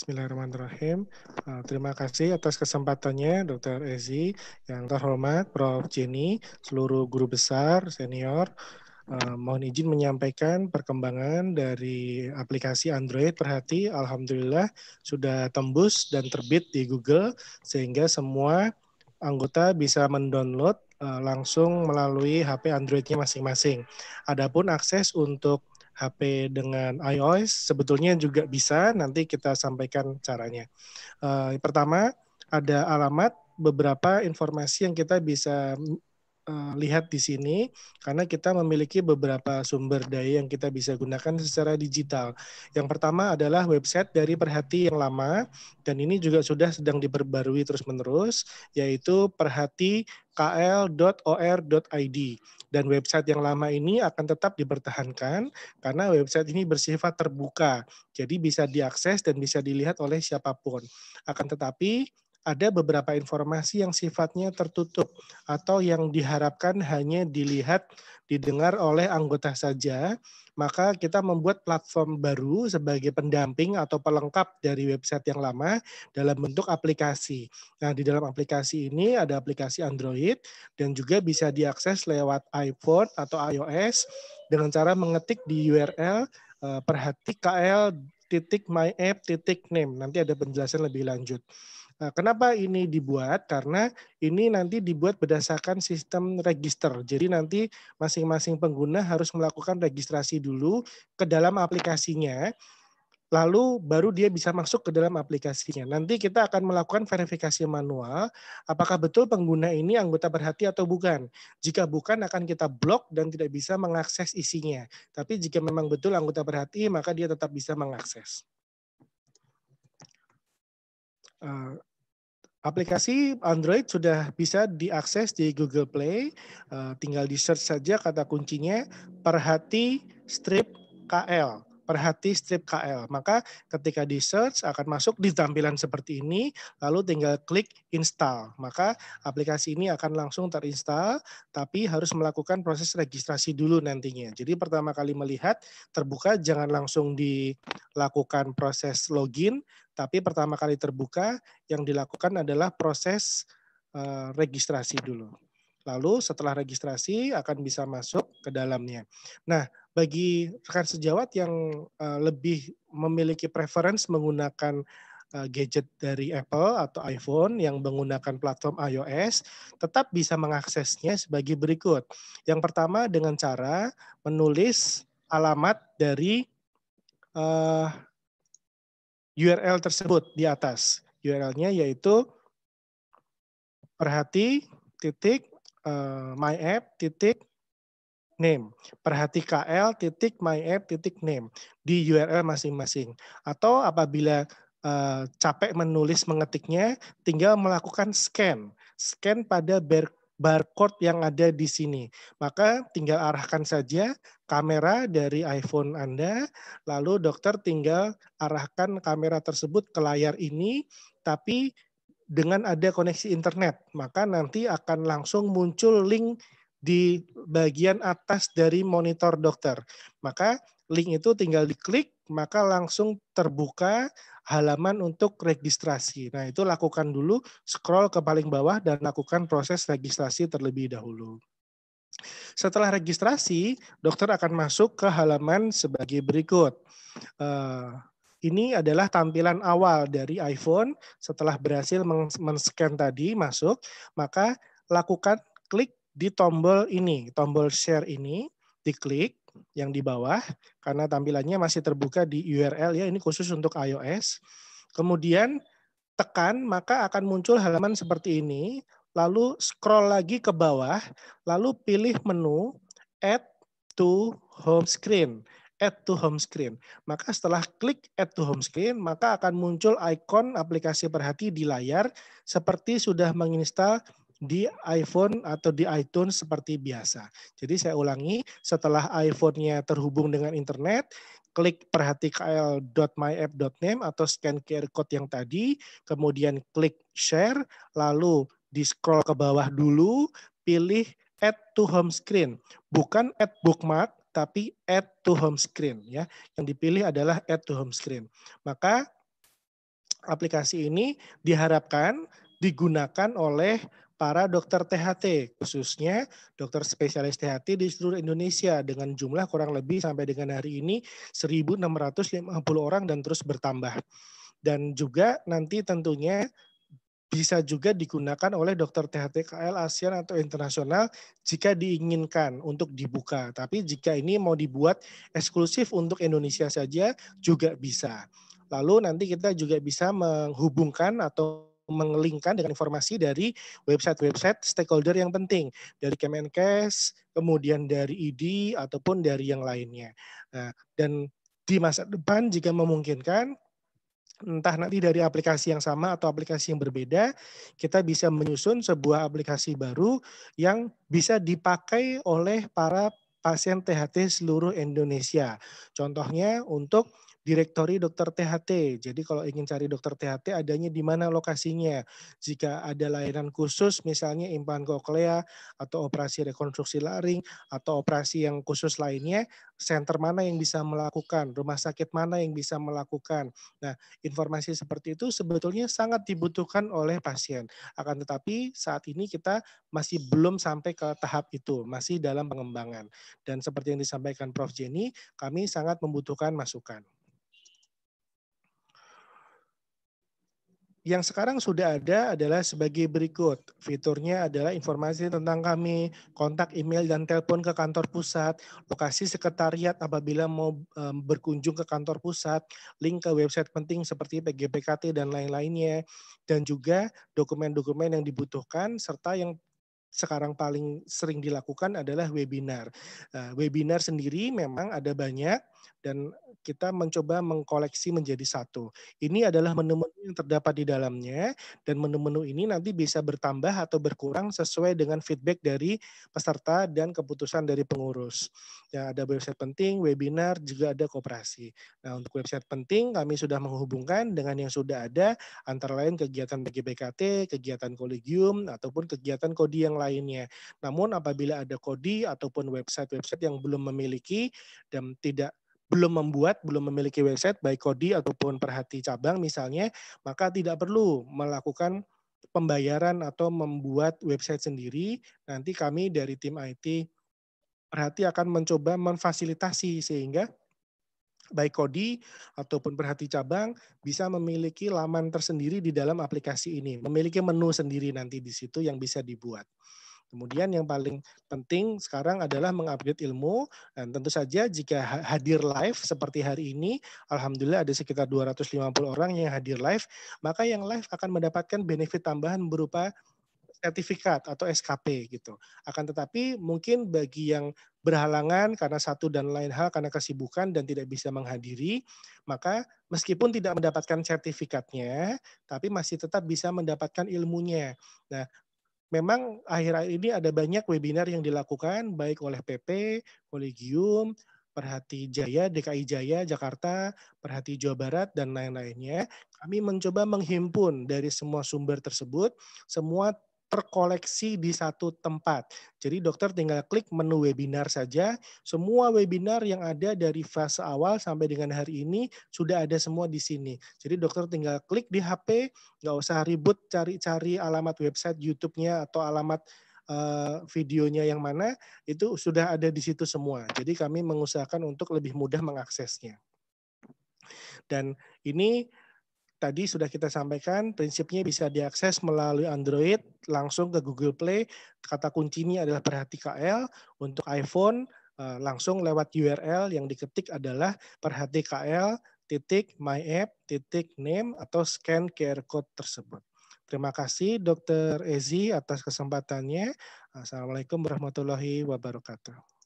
Bismillahirrahmanirrahim. Uh, terima kasih atas kesempatannya Dr. Ezi, yang terhormat Prof. Jenny, seluruh guru besar, senior. Uh, mohon izin menyampaikan perkembangan dari aplikasi Android Perhati. Alhamdulillah sudah tembus dan terbit di Google sehingga semua anggota bisa mendownload eh, langsung melalui HP Androidnya masing-masing. Adapun akses untuk HP dengan iOS sebetulnya juga bisa. Nanti kita sampaikan caranya. Uh, pertama ada alamat beberapa informasi yang kita bisa Eh, lihat di sini karena kita memiliki beberapa sumber daya yang kita bisa gunakan secara digital. Yang pertama adalah website dari Perhati yang lama dan ini juga sudah sedang diperbarui terus-menerus yaitu perhatikl.or.id dan website yang lama ini akan tetap dipertahankan karena website ini bersifat terbuka. Jadi bisa diakses dan bisa dilihat oleh siapapun. Akan tetapi ada beberapa informasi yang sifatnya tertutup atau yang diharapkan hanya dilihat, didengar oleh anggota saja, maka kita membuat platform baru sebagai pendamping atau pelengkap dari website yang lama dalam bentuk aplikasi. Nah, di dalam aplikasi ini ada aplikasi Android dan juga bisa diakses lewat iPhone atau iOS dengan cara mengetik di URL eh, perhati KL titik my app titik name. Nanti ada penjelasan lebih lanjut. Nah, kenapa ini dibuat? Karena ini nanti dibuat berdasarkan sistem register. Jadi nanti masing-masing pengguna harus melakukan registrasi dulu ke dalam aplikasinya, lalu baru dia bisa masuk ke dalam aplikasinya. Nanti kita akan melakukan verifikasi manual, apakah betul pengguna ini anggota berhati atau bukan. Jika bukan, akan kita blok dan tidak bisa mengakses isinya. Tapi jika memang betul anggota berhati, maka dia tetap bisa mengakses. Eh, Aplikasi Android sudah bisa diakses di Google Play. Uh, tinggal di search saja kata kuncinya Perhati Strip KL perhati strip KL. Maka ketika di search akan masuk di tampilan seperti ini, lalu tinggal klik install. Maka aplikasi ini akan langsung terinstall, tapi harus melakukan proses registrasi dulu nantinya. Jadi pertama kali melihat, terbuka jangan langsung dilakukan proses login, tapi pertama kali terbuka yang dilakukan adalah proses uh, registrasi dulu. Lalu setelah registrasi akan bisa masuk ke dalamnya. Nah, bagi rekan sejawat yang eh, lebih memiliki preference menggunakan eh, gadget dari Apple atau iPhone yang menggunakan platform iOS, tetap bisa mengaksesnya sebagai berikut. Yang pertama dengan cara menulis alamat dari uh, eh, URL tersebut di atas. URL-nya yaitu perhati titik Eh, my app titik name. Perhati KL titik my app titik name di URL masing-masing. Atau apabila eh, capek menulis mengetiknya, tinggal melakukan scan. Scan pada bar barcode yang ada di sini. Maka tinggal arahkan saja kamera dari iPhone Anda, lalu dokter tinggal arahkan kamera tersebut ke layar ini, tapi dengan ada koneksi internet, maka nanti akan langsung muncul link di bagian atas dari monitor dokter. Maka link itu tinggal diklik, maka langsung terbuka halaman untuk registrasi. Nah, itu lakukan dulu, scroll ke paling bawah dan lakukan proses registrasi terlebih dahulu. Setelah registrasi, dokter akan masuk ke halaman sebagai berikut. Eh, ini adalah tampilan awal dari iPhone setelah berhasil men-scan tadi masuk, maka lakukan klik di tombol ini, tombol share ini, diklik yang di bawah karena tampilannya masih terbuka di URL ya, ini khusus untuk iOS. Kemudian tekan maka akan muncul halaman seperti ini, lalu scroll lagi ke bawah, lalu pilih menu add to home screen add to home screen. Maka setelah klik add to home screen, maka akan muncul ikon aplikasi perhati di layar seperti sudah menginstal di iPhone atau di iTunes seperti biasa. Jadi saya ulangi, setelah iPhone-nya terhubung dengan internet, klik perhati kl.myapp.name atau scan QR code yang tadi, kemudian klik share, lalu di scroll ke bawah dulu, pilih add to home screen, bukan add bookmark tapi add to home screen ya. Yang dipilih adalah add to home screen. Maka aplikasi ini diharapkan digunakan oleh para dokter THT, khususnya dokter spesialis THT di seluruh Indonesia dengan jumlah kurang lebih sampai dengan hari ini 1.650 orang dan terus bertambah. Dan juga nanti tentunya bisa juga digunakan oleh dokter THTKL ASEAN atau internasional jika diinginkan untuk dibuka. Tapi jika ini mau dibuat eksklusif untuk Indonesia saja juga bisa. Lalu nanti kita juga bisa menghubungkan atau mengelingkan dengan informasi dari website-website stakeholder yang penting dari Kemenkes, kemudian dari ID ataupun dari yang lainnya. Nah, dan di masa depan jika memungkinkan entah nanti dari aplikasi yang sama atau aplikasi yang berbeda, kita bisa menyusun sebuah aplikasi baru yang bisa dipakai oleh para pasien THT seluruh Indonesia. Contohnya untuk Direktori Dokter THT. Jadi kalau ingin cari dokter THT adanya di mana lokasinya. Jika ada layanan khusus misalnya implan koklea atau operasi rekonstruksi laring atau operasi yang khusus lainnya, center mana yang bisa melakukan, rumah sakit mana yang bisa melakukan. Nah, informasi seperti itu sebetulnya sangat dibutuhkan oleh pasien. Akan tetapi saat ini kita masih belum sampai ke tahap itu, masih dalam pengembangan. Dan seperti yang disampaikan Prof Jenny, kami sangat membutuhkan masukan. yang sekarang sudah ada adalah sebagai berikut. Fiturnya adalah informasi tentang kami, kontak email dan telepon ke kantor pusat, lokasi sekretariat apabila mau berkunjung ke kantor pusat, link ke website penting seperti PGPKT dan lain-lainnya, dan juga dokumen-dokumen yang dibutuhkan serta yang sekarang paling sering dilakukan adalah webinar. Eh, webinar sendiri memang ada banyak, dan kita mencoba mengkoleksi menjadi satu. Ini adalah menu-menu yang terdapat di dalamnya dan menu-menu ini nanti bisa bertambah atau berkurang sesuai dengan feedback dari peserta dan keputusan dari pengurus. Ya, ada website penting, webinar, juga ada kooperasi. Nah, untuk website penting kami sudah menghubungkan dengan yang sudah ada antara lain kegiatan BGBKT, kegiatan kolegium ataupun kegiatan kodi yang lainnya. Namun apabila ada kodi ataupun website-website yang belum memiliki dan tidak belum membuat, belum memiliki website baik Kodi ataupun perhati cabang misalnya, maka tidak perlu melakukan pembayaran atau membuat website sendiri. Nanti kami dari tim IT Perhati akan mencoba memfasilitasi sehingga baik Kodi ataupun Perhati cabang bisa memiliki laman tersendiri di dalam aplikasi ini, memiliki menu sendiri nanti di situ yang bisa dibuat. Kemudian yang paling penting sekarang adalah mengupdate ilmu dan tentu saja jika hadir live seperti hari ini, alhamdulillah ada sekitar 250 orang yang hadir live, maka yang live akan mendapatkan benefit tambahan berupa sertifikat atau SKP gitu. Akan tetapi mungkin bagi yang berhalangan karena satu dan lain hal karena kesibukan dan tidak bisa menghadiri, maka meskipun tidak mendapatkan sertifikatnya, tapi masih tetap bisa mendapatkan ilmunya. Nah, memang akhir-akhir ini ada banyak webinar yang dilakukan baik oleh PP, Kolegium, Perhati Jaya, DKI Jaya, Jakarta, Perhati Jawa Barat, dan lain-lainnya. Kami mencoba menghimpun dari semua sumber tersebut, semua terkoleksi di satu tempat. Jadi dokter tinggal klik menu webinar saja. Semua webinar yang ada dari fase awal sampai dengan hari ini sudah ada semua di sini. Jadi dokter tinggal klik di HP, nggak usah ribut cari-cari alamat website YouTube-nya atau alamat eh, videonya yang mana, itu sudah ada di situ semua. Jadi kami mengusahakan untuk lebih mudah mengaksesnya. Dan ini tadi sudah kita sampaikan, prinsipnya bisa diakses melalui Android langsung ke Google Play. Kata kuncinya adalah Perhati KL. Untuk iPhone eh, langsung lewat URL yang diketik adalah Perhati KL titik my app titik name atau scan QR code tersebut. Terima kasih Dr. Ezi atas kesempatannya. Assalamualaikum warahmatullahi wabarakatuh.